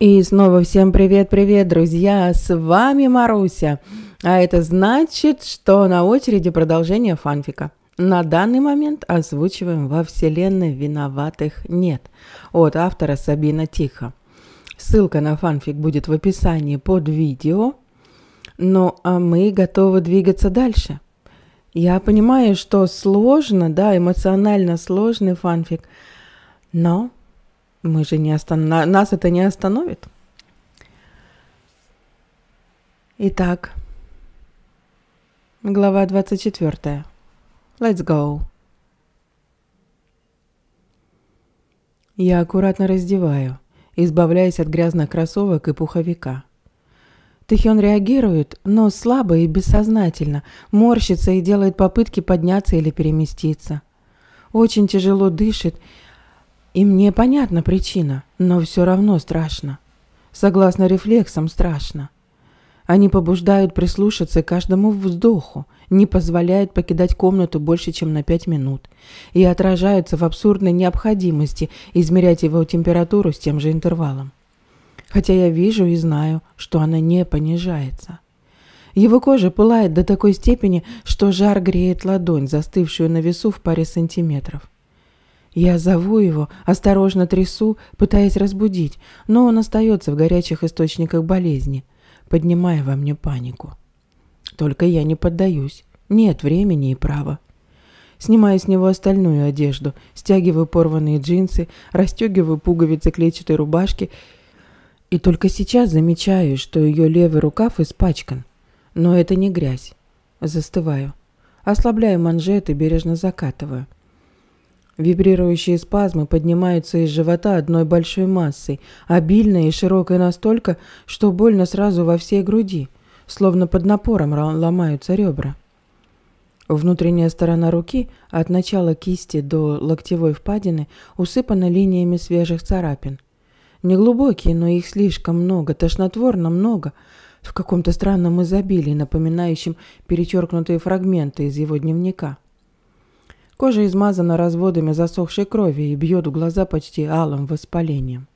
И снова всем привет-привет, друзья! С вами Маруся. А это значит, что на очереди продолжение фанфика. На данный момент озвучиваем «Во вселенной виноватых нет» от автора Сабина Тихо. Ссылка на фанфик будет в описании под видео. Ну а мы готовы двигаться дальше. Я понимаю, что сложно, да, эмоционально сложный фанфик, но мы же не останов... Нас это не остановит. Итак, глава 24. Let's go. Я аккуратно раздеваю, избавляясь от грязных кроссовок и пуховика. Тэхён реагирует, но слабо и бессознательно, морщится и делает попытки подняться или переместиться. Очень тяжело дышит и мне понятна причина, но все равно страшно. Согласно рефлексам, страшно. Они побуждают прислушаться к каждому вздоху, не позволяют покидать комнату больше, чем на пять минут, и отражаются в абсурдной необходимости измерять его температуру с тем же интервалом. Хотя я вижу и знаю, что она не понижается. Его кожа пылает до такой степени, что жар греет ладонь, застывшую на весу в паре сантиметров. Я зову его, осторожно трясу, пытаясь разбудить, но он остается в горячих источниках болезни, поднимая во мне панику. Только я не поддаюсь. Нет времени и права. Снимаю с него остальную одежду, стягиваю порванные джинсы, расстегиваю пуговицы клетчатой рубашки и только сейчас замечаю, что ее левый рукав испачкан. Но это не грязь. Застываю. Ослабляю манжеты и бережно закатываю. Вибрирующие спазмы поднимаются из живота одной большой массой, обильной и широкой настолько, что больно сразу во всей груди, словно под напором ломаются ребра. Внутренняя сторона руки, от начала кисти до локтевой впадины, усыпана линиями свежих царапин. Неглубокие, но их слишком много, тошнотворно много, в каком-то странном изобилии, напоминающем перечеркнутые фрагменты из его дневника – Кожа измазана разводами засохшей крови и бьет в глаза почти алым воспалением.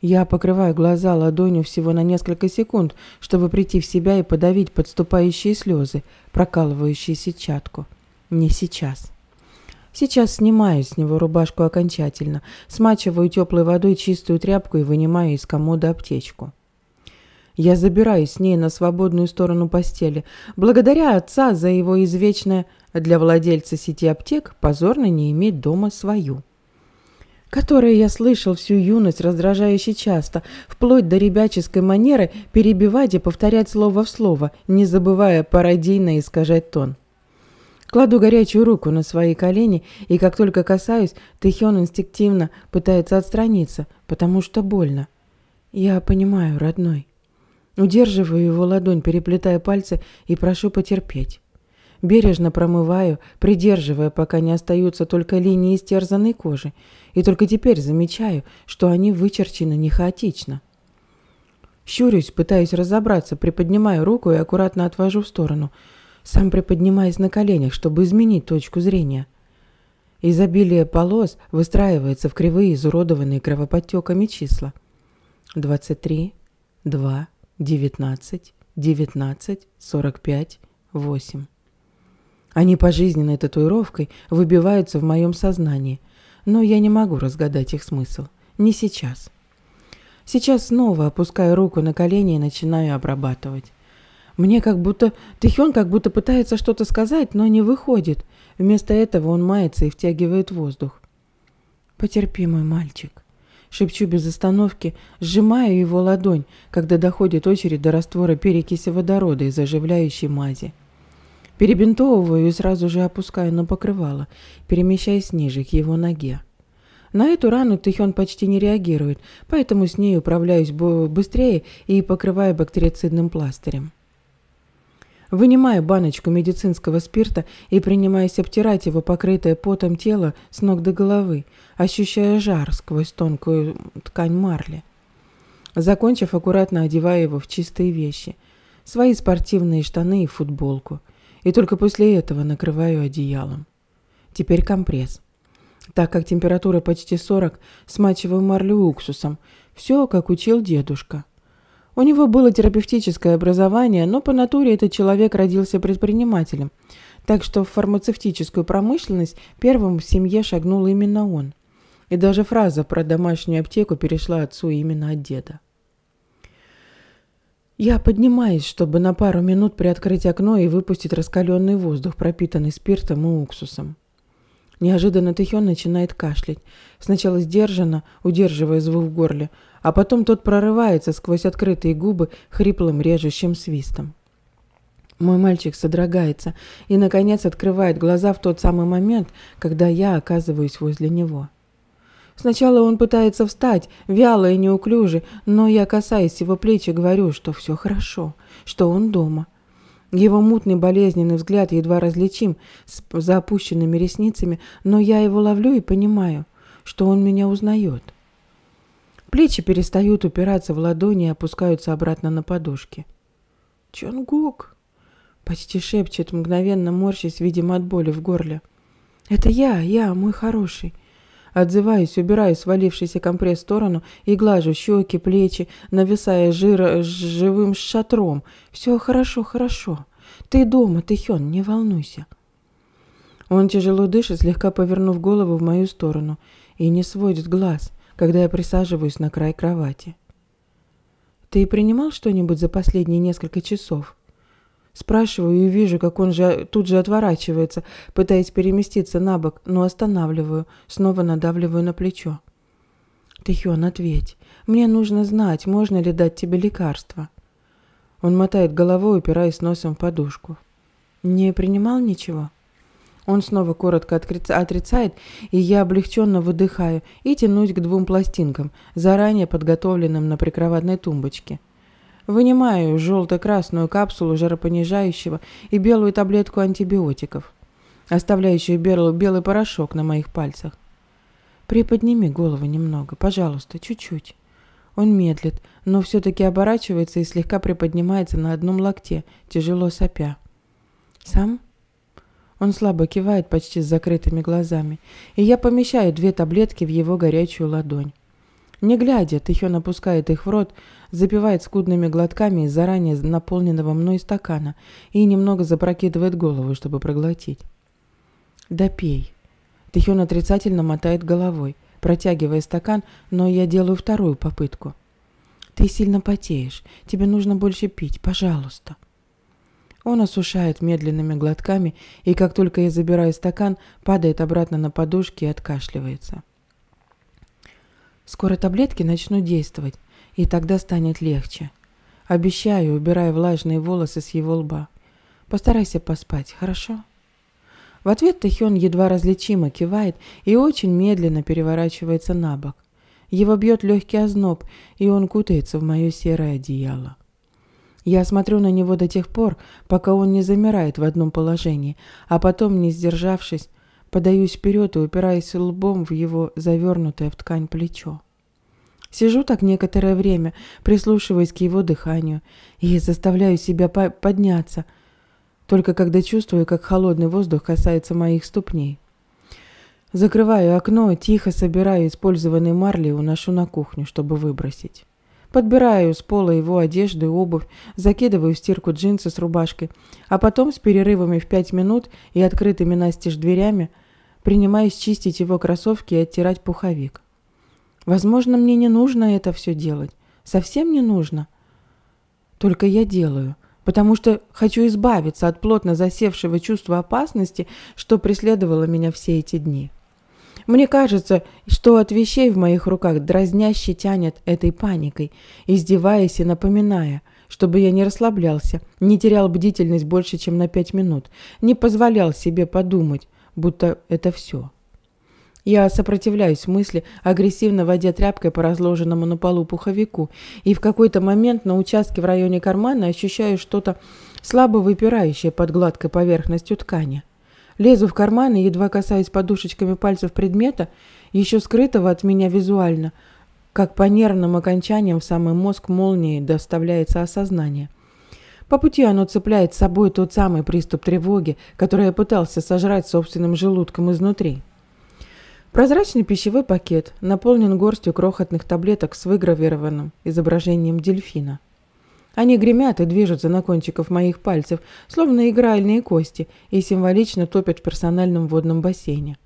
Я покрываю глаза ладонью всего на несколько секунд, чтобы прийти в себя и подавить подступающие слезы, прокалывающие сетчатку. Не сейчас. Сейчас снимаю с него рубашку окончательно, смачиваю теплой водой чистую тряпку и вынимаю из комода аптечку. Я забираюсь с ней на свободную сторону постели, благодаря отца за его извечное для владельца сети аптек позорно не иметь дома свою. Которое я слышал всю юность раздражающе часто, вплоть до ребяческой манеры перебивать и повторять слово в слово, не забывая пародийно искажать тон. Кладу горячую руку на свои колени, и как только касаюсь, Тэхён инстинктивно пытается отстраниться, потому что больно. Я понимаю, родной. Удерживаю его ладонь, переплетая пальцы, и прошу потерпеть бережно промываю, придерживая, пока не остаются только линии истерзанной кожи, и только теперь замечаю, что они вычерчены не хаотично. Щурюсь, пытаясь разобраться, приподнимаю руку и аккуратно отвожу в сторону, сам приподнимаясь на коленях, чтобы изменить точку зрения. Изобилие полос выстраивается в кривые изуродованные кровоподтеками числа. 23, 2, 19, 19, 45, 8. Они пожизненной татуировкой выбиваются в моем сознании, но я не могу разгадать их смысл. Не сейчас. Сейчас снова опускаю руку на колени и начинаю обрабатывать. Мне как будто... Тихён как будто пытается что-то сказать, но не выходит. Вместо этого он мается и втягивает воздух. «Потерпи, мой мальчик», — шепчу без остановки, сжимая его ладонь, когда доходит очередь до раствора перекиси водорода и заживляющей мази. Перебинтовываю и сразу же опускаю на покрывало, перемещаясь ниже, к его ноге. На эту рану Тихён почти не реагирует, поэтому с ней управляюсь быстрее и покрываю бактерицидным пластырем. Вынимаю баночку медицинского спирта и принимаюсь обтирать его покрытое потом тело с ног до головы, ощущая жар сквозь тонкую ткань марли. Закончив, аккуратно одеваю его в чистые вещи. Свои спортивные штаны и футболку – и только после этого накрываю одеялом. Теперь компресс. Так как температура почти 40, смачиваю марлю уксусом. Все, как учил дедушка. У него было терапевтическое образование, но по натуре этот человек родился предпринимателем. Так что в фармацевтическую промышленность первым в семье шагнул именно он. И даже фраза про домашнюю аптеку перешла отцу именно от деда. Я поднимаюсь, чтобы на пару минут приоткрыть окно и выпустить раскаленный воздух, пропитанный спиртом и уксусом. Неожиданно Тэхён начинает кашлять. Сначала сдержанно, удерживая звук в горле, а потом тот прорывается сквозь открытые губы хриплым режущим свистом. Мой мальчик содрогается и, наконец, открывает глаза в тот самый момент, когда я оказываюсь возле него. Сначала он пытается встать, вяло и неуклюже, но я касаясь его плеча, говорю, что все хорошо, что он дома. Его мутный болезненный взгляд едва различим с запущенными ресницами, но я его ловлю и понимаю, что он меня узнает. Плечи перестают упираться в ладони и опускаются обратно на подушки. «Чонгук!» — почти шепчет, мгновенно морщись, видимо, от боли в горле. «Это я, я, мой хороший!» Отзываюсь, убираю свалившийся компресс в сторону и глажу щеки, плечи, нависая жира э, живым шатром. «Все хорошо, хорошо. Ты дома, ты Хён, не волнуйся». Он тяжело дышит, слегка повернув голову в мою сторону, и не сводит глаз, когда я присаживаюсь на край кровати. «Ты принимал что-нибудь за последние несколько часов?» Спрашиваю и вижу, как он же э, тут же отворачивается, пытаясь переместиться на бок, но останавливаю, снова надавливаю на плечо. «Тихен, ответь. Мне нужно знать, можно ли дать тебе лекарство». Он мотает головой, упираясь носом в подушку. «Не принимал ничего?» Он снова коротко отрицает, и я облегченно выдыхаю и тянусь к двум пластинкам, заранее подготовленным на прикроватной тумбочке – Вынимаю желто-красную капсулу жаропонижающего и белую таблетку антибиотиков, оставляющую Берлу белый порошок на моих пальцах. «Приподними голову немного, пожалуйста, чуть-чуть». Он медлит, но все-таки оборачивается и слегка приподнимается на одном локте, тяжело сопя. «Сам?» Он слабо кивает почти с закрытыми глазами, и я помещаю две таблетки в его горячую ладонь. Не глядя, Тихен опускает их в рот, запивает скудными глотками из заранее наполненного мной стакана и немного запрокидывает голову, чтобы проглотить. «Да пей». Тихен отрицательно мотает головой, протягивая стакан, но я делаю вторую попытку. «Ты сильно потеешь. Тебе нужно больше пить. Пожалуйста». Он осушает медленными глотками, и как только я забираю стакан, падает обратно на подушки и откашливается. Скоро таблетки начнут действовать, и тогда станет легче. Обещаю, убирая влажные волосы с его лба. Постарайся поспать, хорошо? В ответ Тэхён едва различимо кивает и очень медленно переворачивается на бок. Его бьет легкий озноб, и он кутается в мое серое одеяло. Я смотрю на него до тех пор, пока он не замирает в одном положении, а потом, не сдержавшись, подаюсь вперед и упираюсь лбом в его завернутое в ткань плечо. Сижу так некоторое время, прислушиваясь к его дыханию, и заставляю себя по подняться, только когда чувствую, как холодный воздух касается моих ступней. Закрываю окно, тихо собираю использованный марли и уношу на кухню, чтобы выбросить. Подбираю с пола его одежду и обувь, закидываю в стирку джинсы с рубашкой, а потом с перерывами в пять минут и открытыми настежь дверями принимаюсь чистить его кроссовки и оттирать пуховик. Возможно, мне не нужно это все делать. Совсем не нужно. Только я делаю, потому что хочу избавиться от плотно засевшего чувства опасности, что преследовало меня все эти дни. Мне кажется, что от вещей в моих руках дразняще тянет этой паникой, издеваясь и напоминая, чтобы я не расслаблялся, не терял бдительность больше, чем на пять минут, не позволял себе подумать, будто это все. Я сопротивляюсь мысли, агрессивно водя тряпкой по разложенному на полу пуховику, и в какой-то момент на участке в районе кармана ощущаю что-то слабо выпирающее под гладкой поверхностью ткани. Лезу в карман и едва касаясь подушечками пальцев предмета, еще скрытого от меня визуально, как по нервным окончаниям в самый мозг молнии доставляется осознание. По пути оно цепляет с собой тот самый приступ тревоги, который я пытался сожрать собственным желудком изнутри. Прозрачный пищевой пакет наполнен горстью крохотных таблеток с выгравированным изображением дельфина. Они гремят и движутся на кончиках моих пальцев, словно игральные кости, и символично топят в персональном водном бассейне.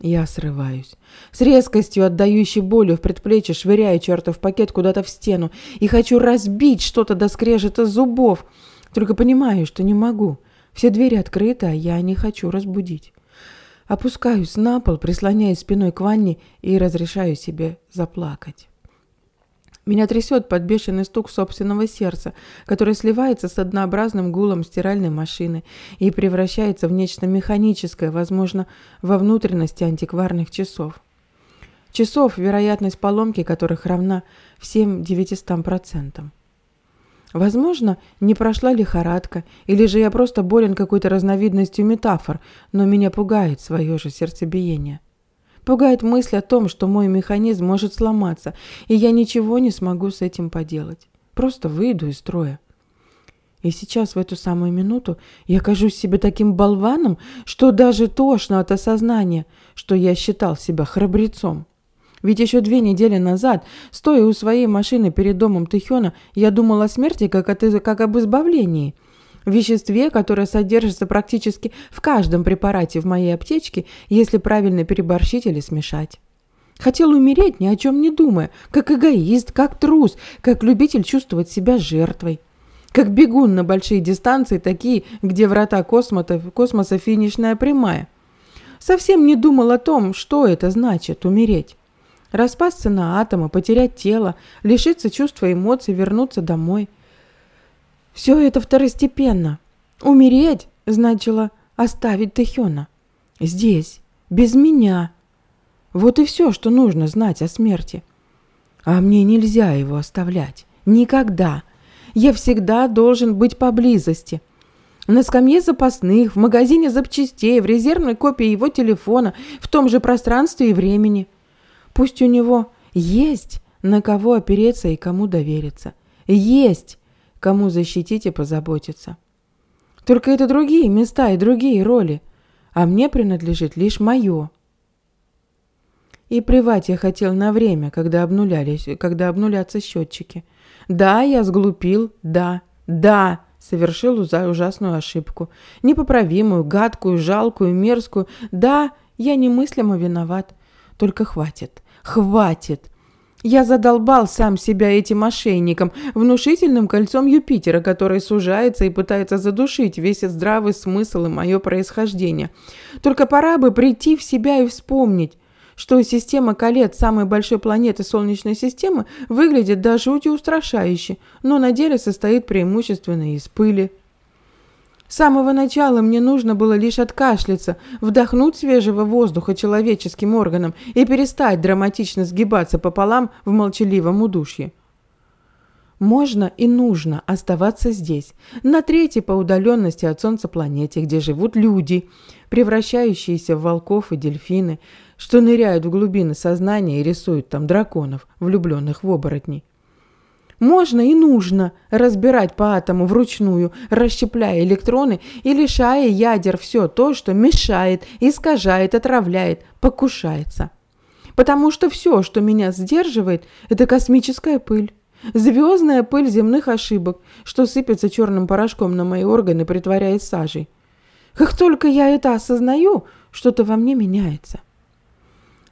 Я срываюсь. С резкостью, отдающей болью в предплечье, швыряю чертов пакет куда-то в стену и хочу разбить что-то до скрежета зубов. Только понимаю, что не могу. Все двери открыты, а я не хочу разбудить. Опускаюсь на пол, прислоняюсь спиной к ванне и разрешаю себе заплакать. Меня трясет под бешеный стук собственного сердца, которое сливается с однообразным гулом стиральной машины и превращается в нечто механическое, возможно, во внутренности антикварных часов. Часов, вероятность поломки которых равна всем девятистам процентам. Возможно, не прошла лихорадка, или же я просто болен какой-то разновидностью метафор, но меня пугает свое же сердцебиение. Пугает мысль о том, что мой механизм может сломаться, и я ничего не смогу с этим поделать. Просто выйду из строя. И сейчас, в эту самую минуту, я кажусь себе таким болваном, что даже тошно от осознания, что я считал себя храбрецом. Ведь еще две недели назад, стоя у своей машины перед домом Тихена, я думал о смерти как, от, как об избавлении. В веществе, которое содержится практически в каждом препарате в моей аптечке, если правильно переборщить или смешать. Хотел умереть, ни о чем не думая, как эгоист, как трус, как любитель чувствовать себя жертвой. Как бегун на большие дистанции, такие, где врата космота, космоса финишная прямая. Совсем не думал о том, что это значит – умереть. Распасться на атомы, потерять тело, лишиться чувства эмоций, вернуться домой. Все это второстепенно. Умереть значило оставить Тэхёна. Здесь, без меня. Вот и все, что нужно знать о смерти. А мне нельзя его оставлять. Никогда. Я всегда должен быть поблизости. На скамье запасных, в магазине запчастей, в резервной копии его телефона, в том же пространстве и времени – Пусть у него есть на кого опереться и кому довериться. Есть кому защитить и позаботиться. Только это другие места и другие роли, а мне принадлежит лишь мое. И плевать я хотел на время, когда, обнулялись, когда обнулятся счетчики. Да, я сглупил, да, да, совершил ужасную ошибку. Непоправимую, гадкую, жалкую, мерзкую. Да, я немыслимо виноват. Только хватит. Хватит! Я задолбал сам себя этим мошенником, внушительным кольцом Юпитера, который сужается и пытается задушить весь здравый смысл и мое происхождение. Только пора бы прийти в себя и вспомнить, что система колец самой большой планеты Солнечной системы выглядит до жути устрашающе, но на деле состоит преимущественно из пыли. С самого начала мне нужно было лишь откашляться, вдохнуть свежего воздуха человеческим органом и перестать драматично сгибаться пополам в молчаливом удушье. Можно и нужно оставаться здесь, на третьей по удаленности от Солнца планете, где живут люди, превращающиеся в волков и дельфины, что ныряют в глубины сознания и рисуют там драконов, влюбленных в оборотней. Можно и нужно разбирать по атому вручную, расщепляя электроны и лишая ядер все то, что мешает, искажает, отравляет, покушается. Потому что все, что меня сдерживает, это космическая пыль. Звездная пыль земных ошибок, что сыпется черным порошком на мои органы, притворяясь сажей. Как только я это осознаю, что-то во мне меняется.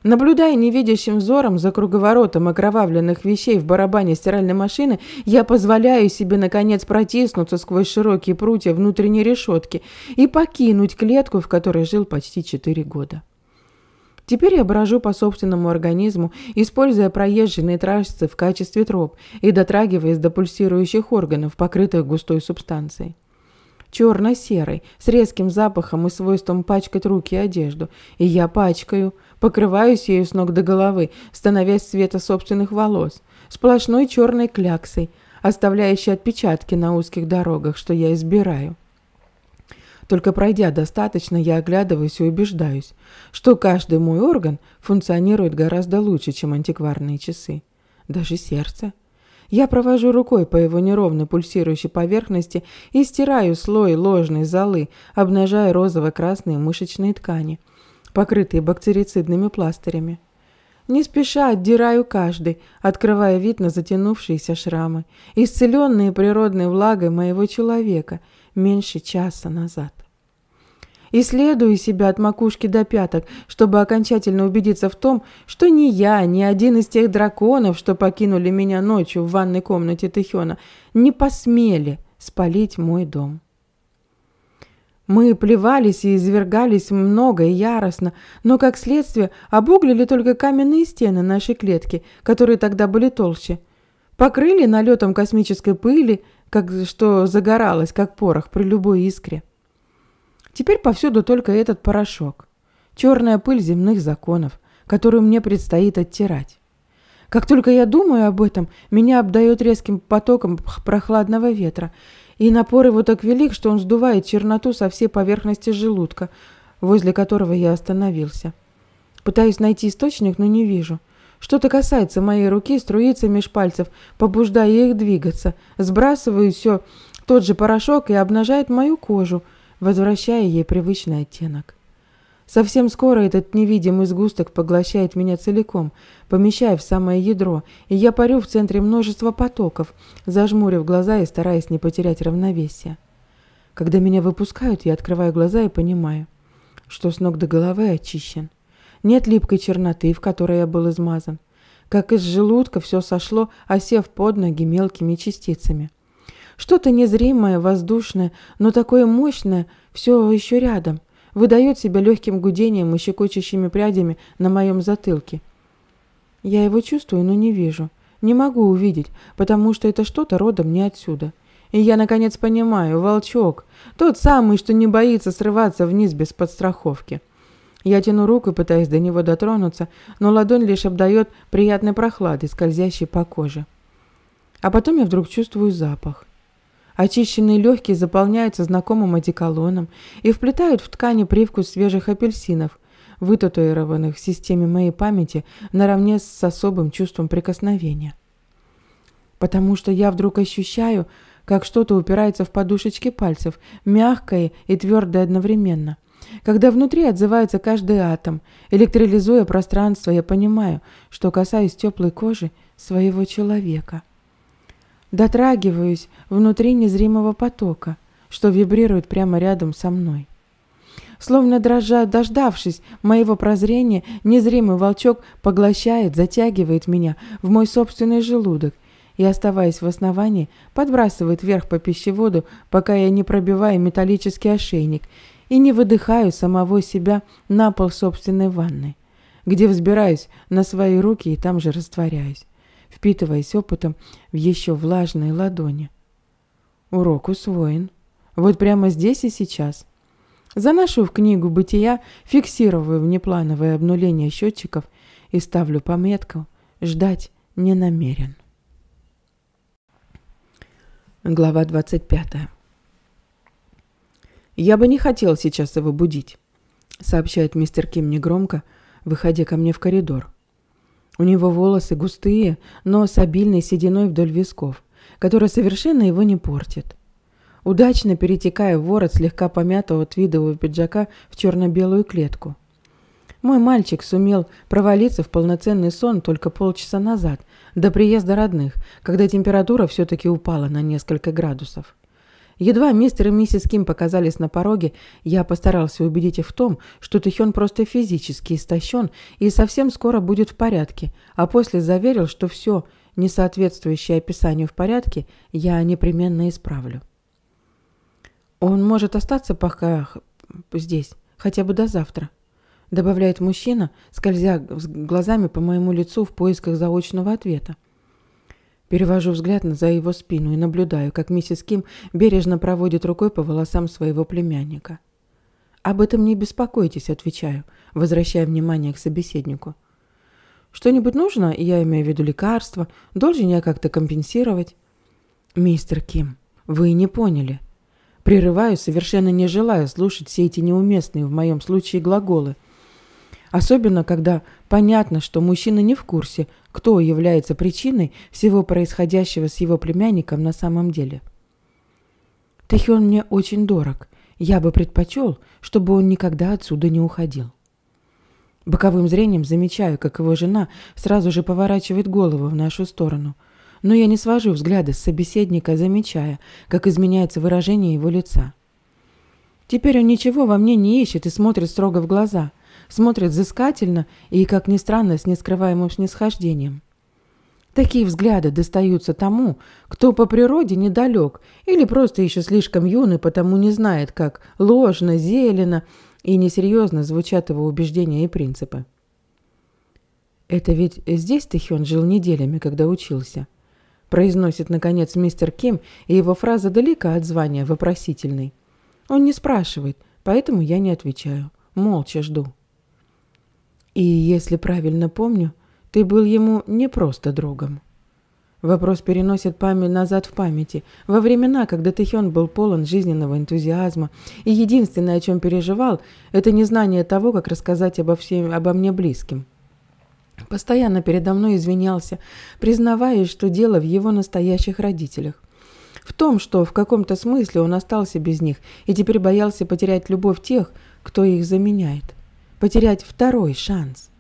Наблюдая невидящим взором за круговоротом окровавленных вещей в барабане стиральной машины, я позволяю себе, наконец, протиснуться сквозь широкие прутья внутренней решетки и покинуть клетку, в которой жил почти четыре года. Теперь я брожу по собственному организму, используя проезженные трассы в качестве троп и дотрагиваясь до пульсирующих органов, покрытых густой субстанцией черно-серый, с резким запахом и свойством пачкать руки и одежду. И я пачкаю – Покрываюсь ею с ног до головы, становясь цвета собственных волос, сплошной черной кляксой, оставляющей отпечатки на узких дорогах, что я избираю. Только пройдя достаточно, я оглядываюсь и убеждаюсь, что каждый мой орган функционирует гораздо лучше, чем антикварные часы. Даже сердце. Я провожу рукой по его неровной пульсирующей поверхности и стираю слой ложной золы, обнажая розово-красные мышечные ткани – покрытые бактерицидными пластырями. Не спеша отдираю каждый, открывая вид на затянувшиеся шрамы, исцеленные природной влагой моего человека меньше часа назад. Исследую себя от макушки до пяток, чтобы окончательно убедиться в том, что ни я, ни один из тех драконов, что покинули меня ночью в ванной комнате Тихона, не посмели спалить мой дом. Мы плевались и извергались много и яростно, но, как следствие, обуглили только каменные стены нашей клетки, которые тогда были толще. Покрыли налетом космической пыли, как, что загоралось, как порох при любой искре. Теперь повсюду только этот порошок. Черная пыль земных законов, которую мне предстоит оттирать. Как только я думаю об этом, меня обдает резким потоком прохладного ветра – и напор его так велик, что он сдувает черноту со всей поверхности желудка, возле которого я остановился. Пытаюсь найти источник, но не вижу. Что-то касается моей руки, струится меж пальцев, побуждая их двигаться. Сбрасываю все тот же порошок и обнажает мою кожу, возвращая ей привычный оттенок. Совсем скоро этот невидимый сгусток поглощает меня целиком, помещая в самое ядро, и я парю в центре множества потоков, зажмурив глаза и стараясь не потерять равновесие. Когда меня выпускают, я открываю глаза и понимаю, что с ног до головы очищен. Нет липкой черноты, в которой я был измазан. Как из желудка все сошло, осев под ноги мелкими частицами. Что-то незримое, воздушное, но такое мощное, все еще рядом выдает себя легким гудением и щекочущими прядями на моем затылке. Я его чувствую, но не вижу. Не могу увидеть, потому что это что-то родом не отсюда. И я, наконец, понимаю, волчок. Тот самый, что не боится срываться вниз без подстраховки. Я тяну руку, пытаясь до него дотронуться, но ладонь лишь обдает приятной прохладой, скользящей по коже. А потом я вдруг чувствую запах. Очищенные легкие заполняются знакомым одеколоном и вплетают в ткани привкус свежих апельсинов, вытатуированных в системе моей памяти наравне с особым чувством прикосновения. Потому что я вдруг ощущаю, как что-то упирается в подушечки пальцев, мягкое и твердое одновременно. Когда внутри отзывается каждый атом, электролизуя пространство, я понимаю, что касаюсь теплой кожи своего человека. Дотрагиваюсь внутри незримого потока, что вибрирует прямо рядом со мной. Словно дрожа, дождавшись моего прозрения, незримый волчок поглощает, затягивает меня в мой собственный желудок и, оставаясь в основании, подбрасывает вверх по пищеводу, пока я не пробиваю металлический ошейник и не выдыхаю самого себя на пол собственной ванны, где взбираюсь на свои руки и там же растворяюсь впитываясь опытом в еще влажные ладони. Урок усвоен. Вот прямо здесь и сейчас. Заношу в книгу бытия, фиксирую внеплановое обнуление счетчиков и ставлю пометку «Ждать не намерен». Глава 25. «Я бы не хотел сейчас его будить», — сообщает мистер Ким негромко, выходя ко мне в коридор. У него волосы густые, но с обильной сединой вдоль висков, которая совершенно его не портит. Удачно перетекая ворот слегка помятого твидового пиджака в черно-белую клетку. Мой мальчик сумел провалиться в полноценный сон только полчаса назад, до приезда родных, когда температура все-таки упала на несколько градусов. Едва мистер и миссис Ким показались на пороге, я постарался убедить их в том, что Тэхён просто физически истощен и совсем скоро будет в порядке, а после заверил, что все, не соответствующее описанию в порядке, я непременно исправлю. «Он может остаться пока здесь, хотя бы до завтра», добавляет мужчина, скользя глазами по моему лицу в поисках заочного ответа. Перевожу взгляд за его спину и наблюдаю, как миссис Ким бережно проводит рукой по волосам своего племянника. «Об этом не беспокойтесь», — отвечаю, возвращая внимание к собеседнику. «Что-нибудь нужно, я имею в виду лекарства, должен я как-то компенсировать?» «Мистер Ким, вы не поняли». Прерываю, совершенно не желая слушать все эти неуместные в моем случае глаголы. Особенно, когда понятно, что мужчина не в курсе кто является причиной всего происходящего с его племянником на самом деле. Тэхён мне очень дорог. Я бы предпочел, чтобы он никогда отсюда не уходил. Боковым зрением замечаю, как его жена сразу же поворачивает голову в нашу сторону. Но я не свожу взгляды с собеседника, замечая, как изменяется выражение его лица. Теперь он ничего во мне не ищет и смотрит строго в глаза – смотрят взыскательно и, как ни странно, с нескрываемым снисхождением. Такие взгляды достаются тому, кто по природе недалек или просто еще слишком юн и потому не знает, как ложно, зелено и несерьезно звучат его убеждения и принципы. «Это ведь здесь Тэхён жил неделями, когда учился», – произносит, наконец, мистер Ким, и его фраза далека от звания вопросительной. Он не спрашивает, поэтому я не отвечаю. Молча жду. И, если правильно помню, ты был ему не просто другом. Вопрос переносит память назад в памяти, во времена, когда Тэхён был полон жизненного энтузиазма, и единственное, о чем переживал, это незнание того, как рассказать обо, всем, обо мне близким. Постоянно передо мной извинялся, признаваясь, что дело в его настоящих родителях. В том, что в каком-то смысле он остался без них и теперь боялся потерять любовь тех, кто их заменяет потерять второй шанс.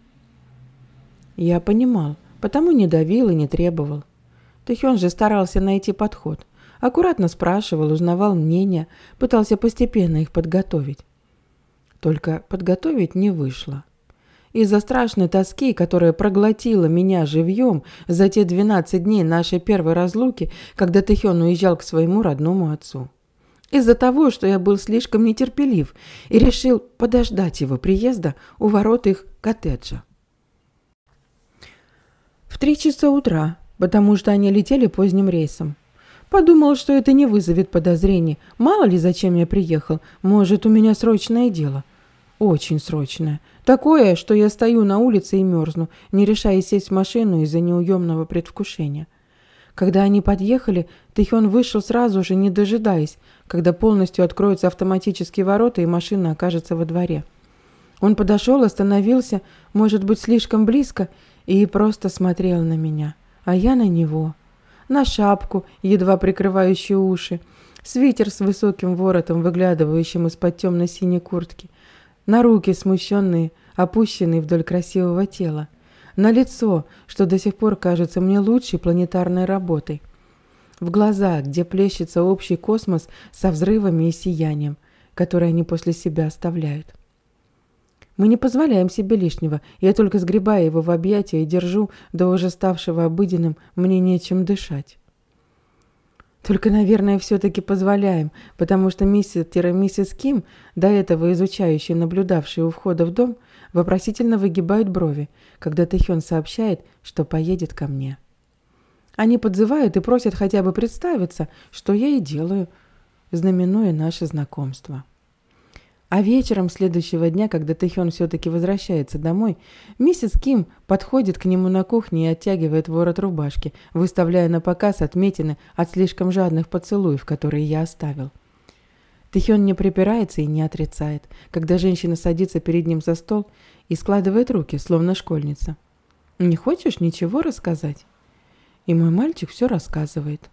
Я понимал, потому не давил и не требовал. Тэхён же старался найти подход. Аккуратно спрашивал, узнавал мнения, пытался постепенно их подготовить. Только подготовить не вышло. Из-за страшной тоски, которая проглотила меня живьем за те 12 дней нашей первой разлуки, когда Тэхён уезжал к своему родному отцу. Из-за того, что я был слишком нетерпелив и решил подождать его приезда у ворот их коттеджа. В три часа утра, потому что они летели поздним рейсом. Подумал, что это не вызовет подозрений. Мало ли, зачем я приехал. Может, у меня срочное дело. Очень срочное. Такое, что я стою на улице и мерзну, не решая сесть в машину из-за неуемного предвкушения. Когда они подъехали, Тэхён вышел сразу же, не дожидаясь, когда полностью откроются автоматические ворота и машина окажется во дворе. Он подошел, остановился, может быть, слишком близко, и просто смотрел на меня, а я на него. На шапку, едва прикрывающую уши, свитер с высоким воротом, выглядывающим из-под темно-синей куртки, на руки смущенные, опущенные вдоль красивого тела на лицо, что до сих пор кажется мне лучшей планетарной работой, в глаза, где плещется общий космос со взрывами и сиянием, которые они после себя оставляют. Мы не позволяем себе лишнего, я только сгребаю его в объятия и держу до уже ставшего обыденным мне нечем дышать. Только, наверное, все-таки позволяем, потому что миссис-миссис Ким, до этого изучающая и наблюдавшая у входа в дом, вопросительно выгибают брови, когда Тэхён сообщает, что поедет ко мне. Они подзывают и просят хотя бы представиться, что я и делаю, знаменуя наше знакомство. А вечером следующего дня, когда Тэхён все-таки возвращается домой, миссис Ким подходит к нему на кухне и оттягивает ворот рубашки, выставляя на показ отметины от слишком жадных поцелуев, которые я оставил. Тэхён не припирается и не отрицает, когда женщина садится перед ним за стол и складывает руки, словно школьница. «Не хочешь ничего рассказать?» И мой мальчик все рассказывает.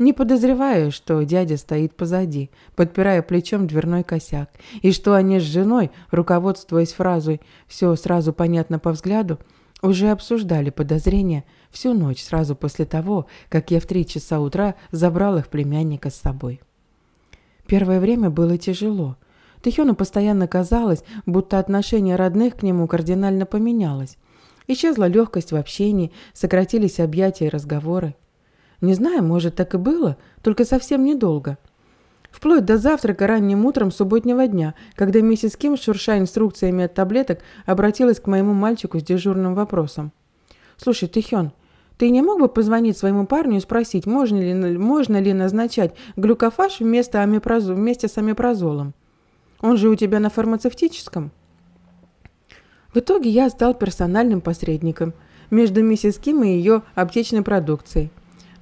Не подозревая, что дядя стоит позади, подпирая плечом дверной косяк, и что они с женой, руководствуясь фразой «все сразу понятно по взгляду», уже обсуждали подозрения всю ночь сразу после того, как я в три часа утра забрал их племянника с собой. Первое время было тяжело. Тэхёну постоянно казалось, будто отношение родных к нему кардинально поменялось. Исчезла легкость в общении, сократились объятия и разговоры. Не знаю, может, так и было, только совсем недолго. Вплоть до завтрака ранним утром субботнего дня, когда миссис Ким, шурша инструкциями от таблеток, обратилась к моему мальчику с дежурным вопросом. «Слушай, Тэхён, ты не мог бы позвонить своему парню и спросить, можно ли, можно ли назначать глюкофаж вместо амипрозол, вместе с амипрозолом? Он же у тебя на фармацевтическом. В итоге я стал персональным посредником между миссис Ким и ее аптечной продукцией,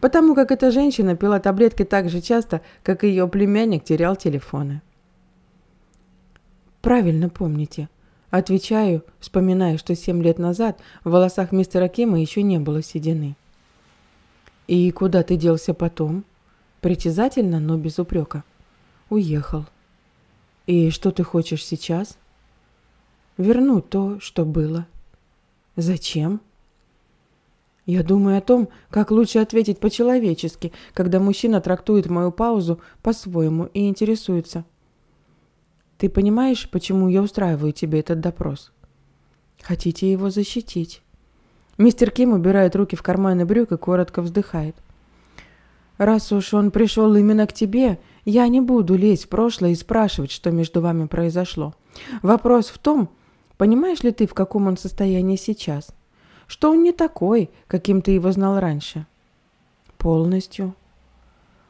потому как эта женщина пила таблетки так же часто, как и ее племянник терял телефоны. Правильно помните – Отвечаю, вспоминая, что семь лет назад в волосах мистера Кима еще не было седины. «И куда ты делся потом?» Притязательно, но без упрека. «Уехал». «И что ты хочешь сейчас?» Вернуть то, что было». «Зачем?» Я думаю о том, как лучше ответить по-человечески, когда мужчина трактует мою паузу по-своему и интересуется. Ты понимаешь, почему я устраиваю тебе этот допрос? Хотите его защитить? Мистер Ким убирает руки в карманы брюк и коротко вздыхает. Раз уж он пришел именно к тебе, я не буду лезть в прошлое и спрашивать, что между вами произошло. Вопрос в том, понимаешь ли ты, в каком он состоянии сейчас? Что он не такой, каким ты его знал раньше? Полностью.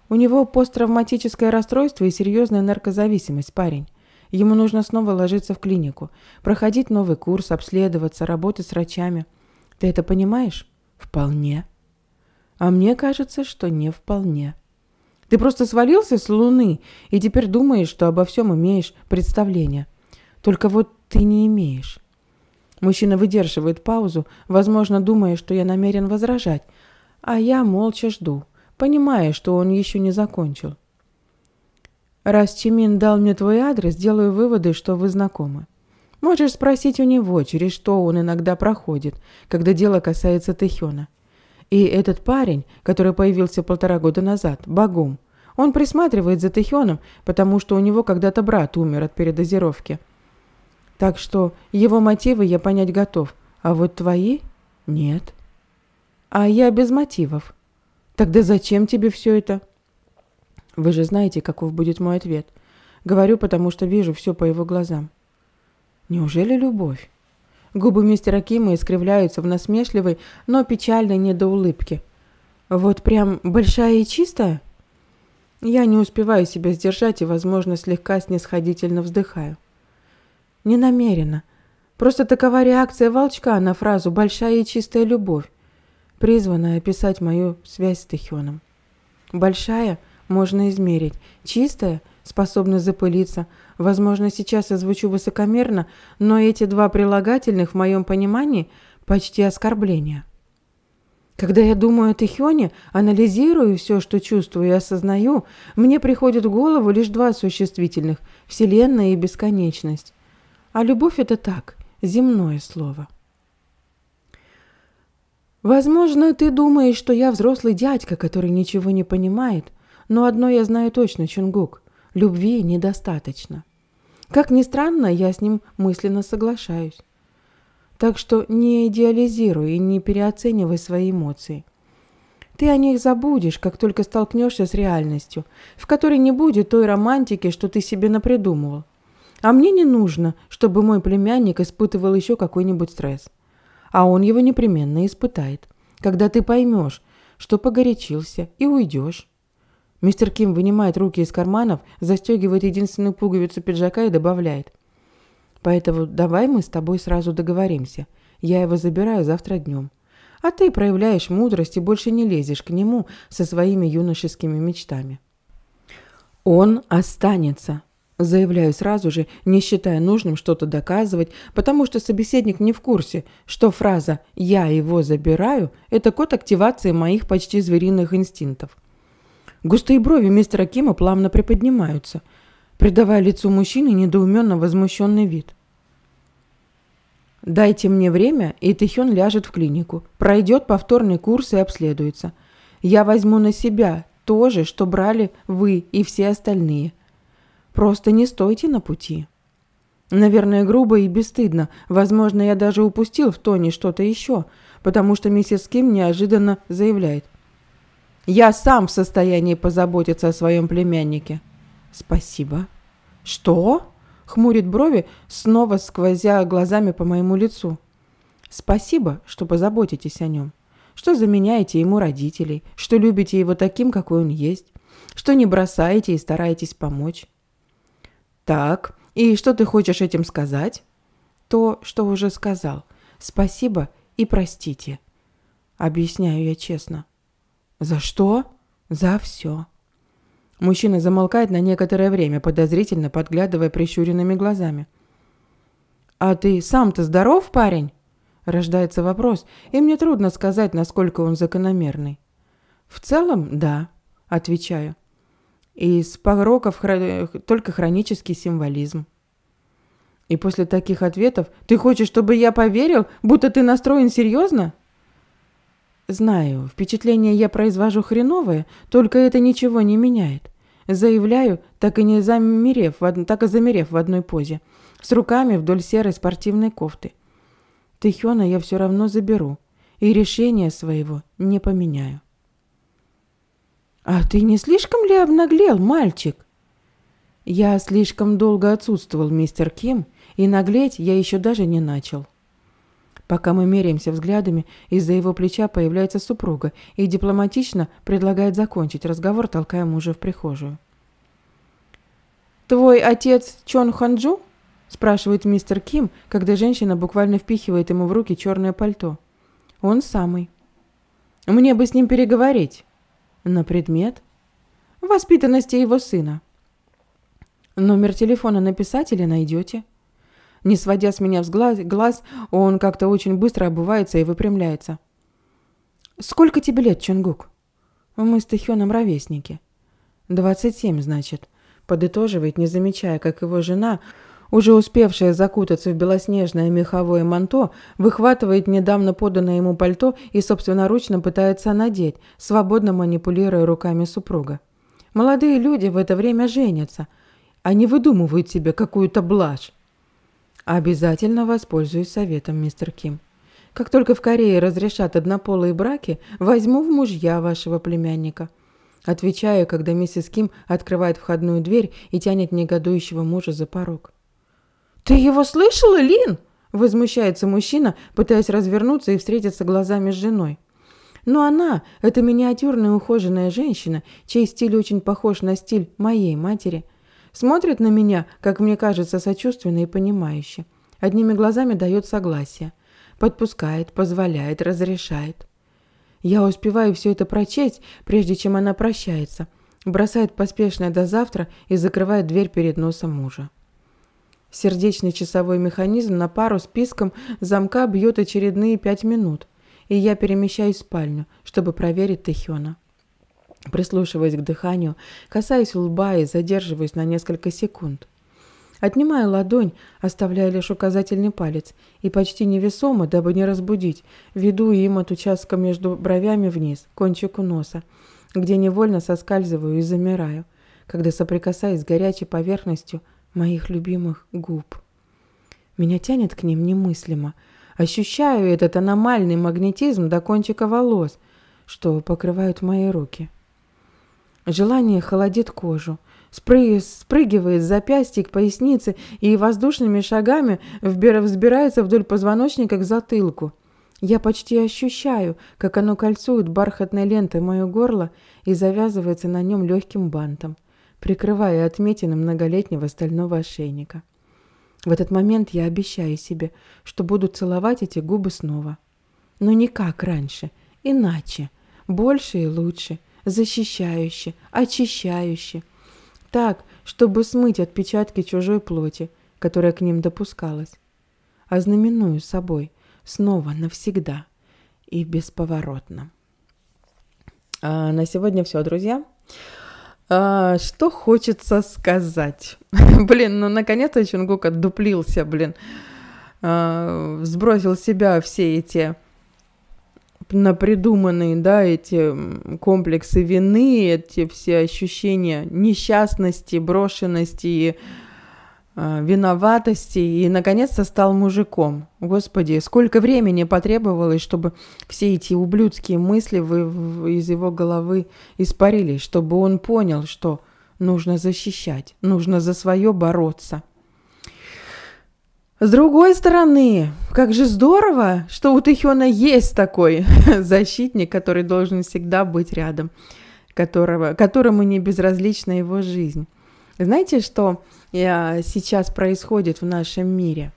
У него посттравматическое расстройство и серьезная наркозависимость, парень. Ему нужно снова ложиться в клинику, проходить новый курс, обследоваться, работать с врачами. Ты это понимаешь? Вполне. А мне кажется, что не вполне. Ты просто свалился с луны и теперь думаешь, что обо всем имеешь представление. Только вот ты не имеешь. Мужчина выдерживает паузу, возможно, думая, что я намерен возражать, а я молча жду, понимая, что он еще не закончил. Раз Чимин дал мне твой адрес, делаю выводы, что вы знакомы. Можешь спросить у него, через что он иногда проходит, когда дело касается Тэхёна. И этот парень, который появился полтора года назад, Багум, он присматривает за Тэхёном, потому что у него когда-то брат умер от передозировки. Так что его мотивы я понять готов, а вот твои – нет. А я без мотивов. Тогда зачем тебе все это?» Вы же знаете, каков будет мой ответ. Говорю, потому что вижу все по его глазам. Неужели любовь? Губы мистера Кима искривляются в насмешливой, но печальной недоулыбке. Вот прям большая и чистая? Я не успеваю себя сдержать и, возможно, слегка снисходительно вздыхаю. Не намеренно. Просто такова реакция волчка на фразу «большая и чистая любовь», призванная описать мою связь с Тихионом. Большая – можно измерить. Чистое способно запылиться. Возможно, сейчас я звучу высокомерно, но эти два прилагательных в моем понимании почти оскорбления. Когда я думаю о Тихионе, анализирую все, что чувствую и осознаю, мне приходит в голову лишь два существительных – Вселенная и Бесконечность. А любовь – это так, земное слово. Возможно, ты думаешь, что я взрослый дядька, который ничего не понимает – но одно я знаю точно, Чунгук. Любви недостаточно. Как ни странно, я с ним мысленно соглашаюсь. Так что не идеализируй и не переоценивай свои эмоции. Ты о них забудешь, как только столкнешься с реальностью, в которой не будет той романтики, что ты себе напридумывал. А мне не нужно, чтобы мой племянник испытывал еще какой-нибудь стресс. А он его непременно испытает, когда ты поймешь, что погорячился и уйдешь. Мистер Ким вынимает руки из карманов, застегивает единственную пуговицу пиджака и добавляет. «Поэтому давай мы с тобой сразу договоримся. Я его забираю завтра днем. А ты проявляешь мудрость и больше не лезешь к нему со своими юношескими мечтами». «Он останется», Заявляю сразу же, не считая нужным что-то доказывать, потому что собеседник не в курсе, что фраза «я его забираю» – это код активации моих почти звериных инстинктов. Густые брови мистера Кима плавно приподнимаются, придавая лицу мужчины недоуменно возмущенный вид. «Дайте мне время, и Тэхён ляжет в клинику, пройдет повторный курс и обследуется. Я возьму на себя то же, что брали вы и все остальные. Просто не стойте на пути». Наверное, грубо и бесстыдно. Возможно, я даже упустил в тоне что-то еще, потому что миссис Ким неожиданно заявляет. Я сам в состоянии позаботиться о своем племяннике». «Спасибо». «Что?» – хмурит брови, снова сквозя глазами по моему лицу. «Спасибо, что позаботитесь о нем. Что заменяете ему родителей, что любите его таким, какой он есть, что не бросаете и стараетесь помочь». «Так, и что ты хочешь этим сказать?» «То, что уже сказал. Спасибо и простите». Объясняю я честно. «За что?» «За все». Мужчина замолкает на некоторое время, подозрительно подглядывая прищуренными глазами. «А ты сам-то здоров, парень?» Рождается вопрос, и мне трудно сказать, насколько он закономерный. «В целом, да», – отвечаю. «Из пороков хро... только хронический символизм». И после таких ответов «Ты хочешь, чтобы я поверил, будто ты настроен серьезно?» Знаю, впечатление я произвожу хреновое, только это ничего не меняет. Заявляю, так и не замерев, так и замерев в одной позе, с руками вдоль серой спортивной кофты. Тихона я все равно заберу, и решение своего не поменяю. «А ты не слишком ли обнаглел, мальчик?» «Я слишком долго отсутствовал, мистер Ким, и наглеть я еще даже не начал». Пока мы меряемся взглядами, из-за его плеча появляется супруга и дипломатично предлагает закончить разговор, толкая мужа в прихожую. «Твой отец Чон Ханджу?» – спрашивает мистер Ким, когда женщина буквально впихивает ему в руки черное пальто. «Он самый». «Мне бы с ним переговорить». «На предмет?» «Воспитанности его сына». «Номер телефона на писателя найдете?» Не сводя с меня взглаз, глаз, он как-то очень быстро обувается и выпрямляется. «Сколько тебе лет, Чунгук?» «Мы с Тэхёном ровесники». «Двадцать семь, значит», — подытоживает, не замечая, как его жена, уже успевшая закутаться в белоснежное меховое манто, выхватывает недавно поданное ему пальто и собственноручно пытается надеть, свободно манипулируя руками супруга. Молодые люди в это время женятся. а не выдумывают себе какую-то блажь. Обязательно воспользуюсь советом, мистер Ким. Как только в Корее разрешат однополые браки, возьму в мужья вашего племянника. Отвечаю, когда миссис Ким открывает входную дверь и тянет негодующего мужа за порог. «Ты его слышала, Лин?» – возмущается мужчина, пытаясь развернуться и встретиться глазами с женой. Но она, это миниатюрная ухоженная женщина, чей стиль очень похож на стиль моей матери, Смотрит на меня, как мне кажется, сочувственно и понимающе. Одними глазами дает согласие. Подпускает, позволяет, разрешает. Я успеваю все это прочесть, прежде чем она прощается. Бросает поспешное до завтра и закрывает дверь перед носом мужа. Сердечный часовой механизм на пару с писком замка бьет очередные пять минут, и я перемещаюсь в спальню, чтобы проверить Тэхёна прислушиваясь к дыханию, касаясь лба и задерживаясь на несколько секунд. Отнимаю ладонь, оставляя лишь указательный палец, и почти невесомо, дабы не разбудить, веду им от участка между бровями вниз, кончику носа, где невольно соскальзываю и замираю, когда соприкасаюсь с горячей поверхностью моих любимых губ. Меня тянет к ним немыслимо. Ощущаю этот аномальный магнетизм до кончика волос, что покрывают мои руки. Желание холодит кожу. Спрыгивает с запястья к пояснице и воздушными шагами взбирается вдоль позвоночника к затылку. Я почти ощущаю, как оно кольцует бархатной лентой мое горло и завязывается на нем легким бантом, прикрывая отметины многолетнего стального ошейника. В этот момент я обещаю себе, что буду целовать эти губы снова. Но не как раньше, иначе, больше и лучше – защищающе, очищающе, так, чтобы смыть отпечатки чужой плоти, которая к ним допускалась. Ознаменую собой снова навсегда и бесповоротно. А на сегодня все, друзья. А, что хочется сказать? блин, ну наконец-то Чунгук отдуплился, блин. А, сбросил с себя все эти на придуманные, да, эти комплексы вины, эти все ощущения несчастности, брошенности и э, виноватости, и, наконец-то, стал мужиком. Господи, сколько времени потребовалось, чтобы все эти ублюдские мысли вы, вы, из его головы испарились, чтобы он понял, что нужно защищать, нужно за свое бороться – с другой стороны, как же здорово, что у Тэхёна есть такой защитник, который должен всегда быть рядом, которого, которому не безразлична его жизнь. Знаете, что э, сейчас происходит в нашем мире?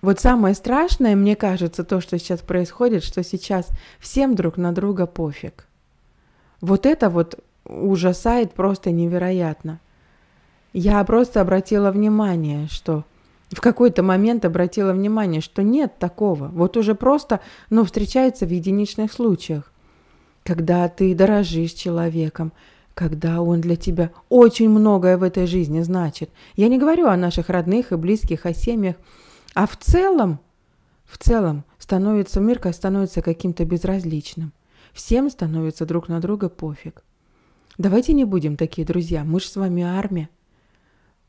Вот самое страшное, мне кажется, то, что сейчас происходит, что сейчас всем друг на друга пофиг. Вот это вот ужасает просто невероятно. Я просто обратила внимание, что в какой-то момент обратила внимание, что нет такого. Вот уже просто, но ну, встречается в единичных случаях. Когда ты дорожишь человеком, когда он для тебя очень многое в этой жизни значит. Я не говорю о наших родных и близких, о семьях, а в целом, в целом становится мир, становится каким-то безразличным. Всем становится друг на друга пофиг. Давайте не будем такие друзья, мы же с вами армия.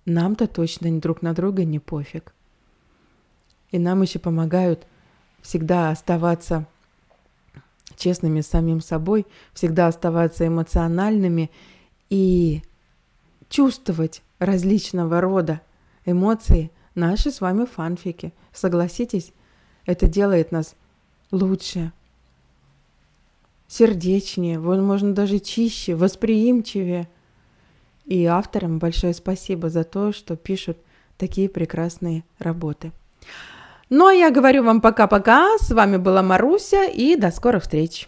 Нам-то точно друг на друга не пофиг. И нам еще помогают всегда оставаться честными с самим собой, всегда оставаться эмоциональными и чувствовать различного рода эмоции наши с вами фанфики. Согласитесь, это делает нас лучше, сердечнее, возможно, даже чище, восприимчивее – и авторам большое спасибо за то, что пишут такие прекрасные работы. Ну а я говорю вам пока-пока. С вами была Маруся и до скорых встреч.